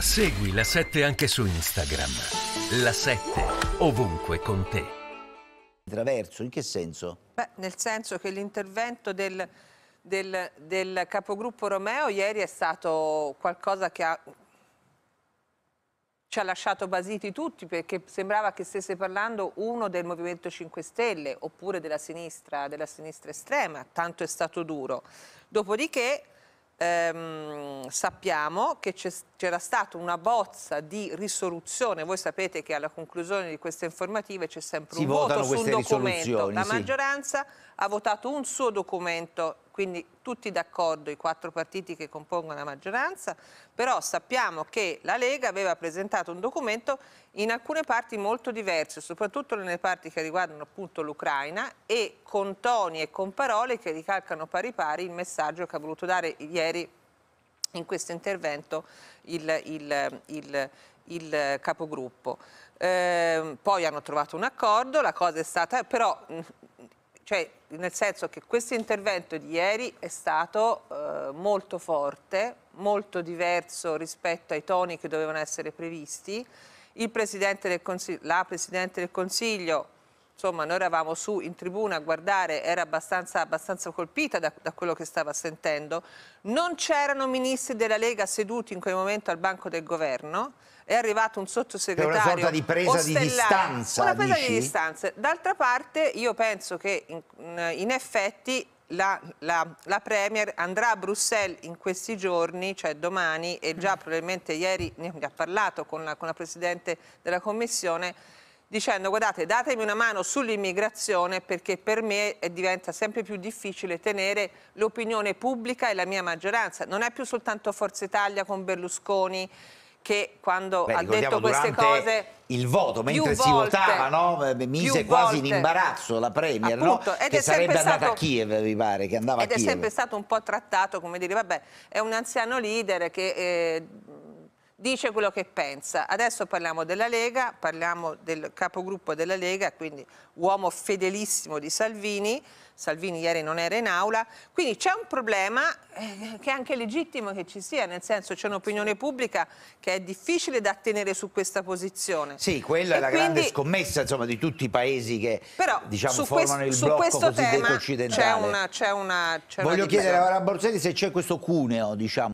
Segui la 7 anche su Instagram. La 7 ovunque con te. Traverso, in che senso? Beh, nel senso che l'intervento del, del, del capogruppo Romeo ieri è stato qualcosa che ha ci ha lasciato basiti tutti perché sembrava che stesse parlando uno del Movimento 5 Stelle oppure della sinistra, della sinistra estrema, tanto è stato duro. Dopodiché ehm, sappiamo che c'è stato c'era stata una bozza di risoluzione, voi sapete che alla conclusione di queste informative c'è sempre si un voto su un documento, la maggioranza sì. ha votato un suo documento, quindi tutti d'accordo, i quattro partiti che compongono la maggioranza, però sappiamo che la Lega aveva presentato un documento in alcune parti molto diverse, soprattutto nelle parti che riguardano appunto l'Ucraina e con toni e con parole che ricalcano pari pari il messaggio che ha voluto dare ieri in questo intervento il, il, il, il capogruppo. Eh, poi hanno trovato un accordo, la cosa è stata però cioè, nel senso che questo intervento di ieri è stato eh, molto forte, molto diverso rispetto ai toni che dovevano essere previsti. Presidente la Presidente del Consiglio insomma noi eravamo su in tribuna a guardare, era abbastanza, abbastanza colpita da, da, quello che stava sentendo, non c'erano ministri della Lega seduti in quel momento al banco del governo, è arrivato un sottosegretario. È una sorta di presa ostellare. di distanza. Una presa dici? di distanza. D'altra parte io penso che in, in effetti la, la, la, Premier andrà a Bruxelles in questi giorni, cioè domani, e già probabilmente ieri ne ha parlato con la, con la Presidente della Commissione, dicendo guardate datemi una mano sull'immigrazione perché per me diventa sempre più difficile tenere l'opinione pubblica e la mia maggioranza. Non è più soltanto Forza Italia con Berlusconi che quando Beh, ha detto queste cose il voto mentre volte, si votava no? mise quasi volte, in imbarazzo la Premier appunto, no? che sarebbe andata stato, a Kiev mi pare che andava ed a Kiev è sempre stato un po' trattato come dire vabbè è un anziano leader che eh, dice quello che pensa. Adesso parliamo della Lega, parliamo del capogruppo della Lega, quindi uomo fedelissimo di Salvini, Salvini ieri non era in aula, quindi c'è un problema eh, che è anche legittimo che ci sia, nel senso c'è un'opinione pubblica che è difficile da tenere su questa posizione. Sì, quella e è la quindi... grande scommessa insomma, di tutti i paesi che Però, diciamo, su formano il su blocco cosiddetto occidentale. C'è una, c'è una, Voglio chiedere a Laura Borselli se c'è questo cuneo, diciamo.